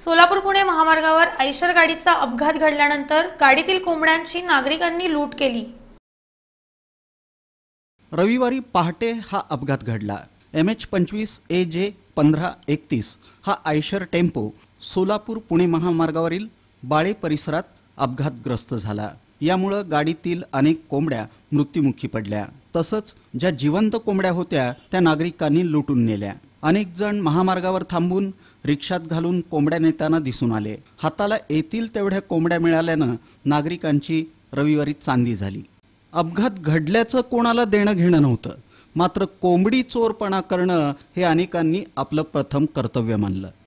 सोलापूर पुणे महामार्गावर आयशर गाडीचा अपघात घडल्यानंतर गाडीतील कोंबड्यांची नागरिकांनी लूट केली रविवारी पहाटे हा अपघात घडला एम एच पंचवीस ए जे पंधरा एकतीस हा आयशर टेम्पो सोलापूर पुणे महामार्गावरील बाळे परिसरात अपघातग्रस्त झाला यामुळं गाडीतील अनेक कोंबड्या मृत्युमुखी पडल्या तसंच ज्या जिवंत कोंबड्या होत्या त्या नागरिकांनी लुटून नेल्या अनेक जण महामार्गावर थांबून रिक्षात घालून कोंबड्या नेताना दिसून आले हाताला येतील तेवढ्या कोंबड्या मिळाल्यानं नागरिकांची रविवारी चांदी झाली अपघात घडल्याचं कोणाला देणं घेणं नव्हतं मात्र कोंबडी चोरपणा करणं हे अनेकांनी आपलं प्रथम कर्तव्य मानलं